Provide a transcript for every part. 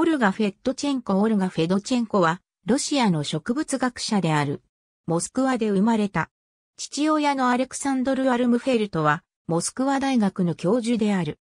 オルガ・フェッドチェンコ・オルガ・フェドチェンコは、ロシアの植物学者である。モスクワで生まれた。父親のアレクサンドル・アルムフェルトは、モスクワ大学の教授である。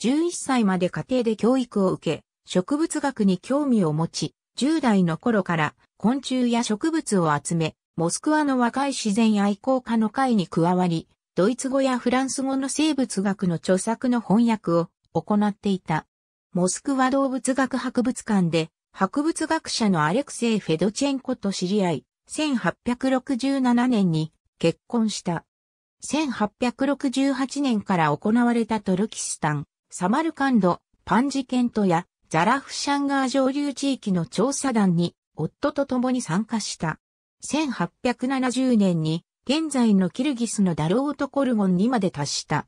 11歳まで家庭で教育を受け、植物学に興味を持ち、10代の頃から昆虫や植物を集め、モスクワの若い自然愛好家の会に加わり、ドイツ語やフランス語の生物学の著作の翻訳を行っていた。モスクワ動物学博物館で、博物学者のアレクセイ・フェドチェンコと知り合い、1867年に結婚した。1868年から行われたトルキスタン、サマルカンド、パンジケントやザラフシャンガー上流地域の調査団に夫と共に参加した。1870年に現在のキルギスのダロートコルゴンにまで達した。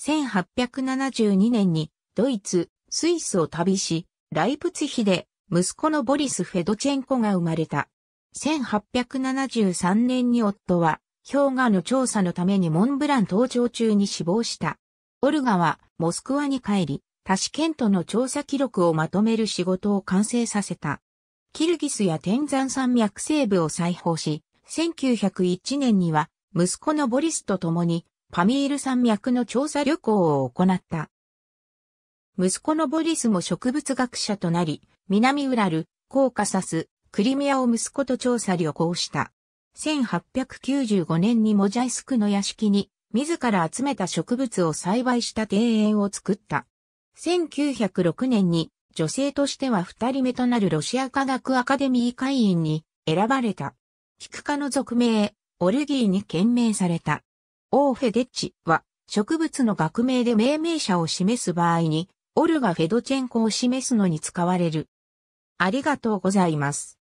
1872年にドイツ、スイスを旅し、ライプツヒで息子のボリス・フェドチェンコが生まれた。1873年に夫は氷河の調査のためにモンブラン登頂中に死亡した。オルガはモスクワに帰り、タシケントの調査記録をまとめる仕事を完成させた。キルギスや天山山脈西部を再訪し、1901年には息子のボリスと共にパミール山脈の調査旅行を行った。息子のボリスも植物学者となり、南ウラル、コーカサス、クリミアを息子と調査旅行した。1895年にモジャイスクの屋敷に、自ら集めた植物を栽培した庭園を作った。1906年に、女性としては二人目となるロシア科学アカデミー会員に選ばれた。菊科の俗名、オルギーに献名された。オーフェデッチは、植物の学名で命名者を示す場合に、オルガ・フェドチェンコを示すのに使われる。ありがとうございます。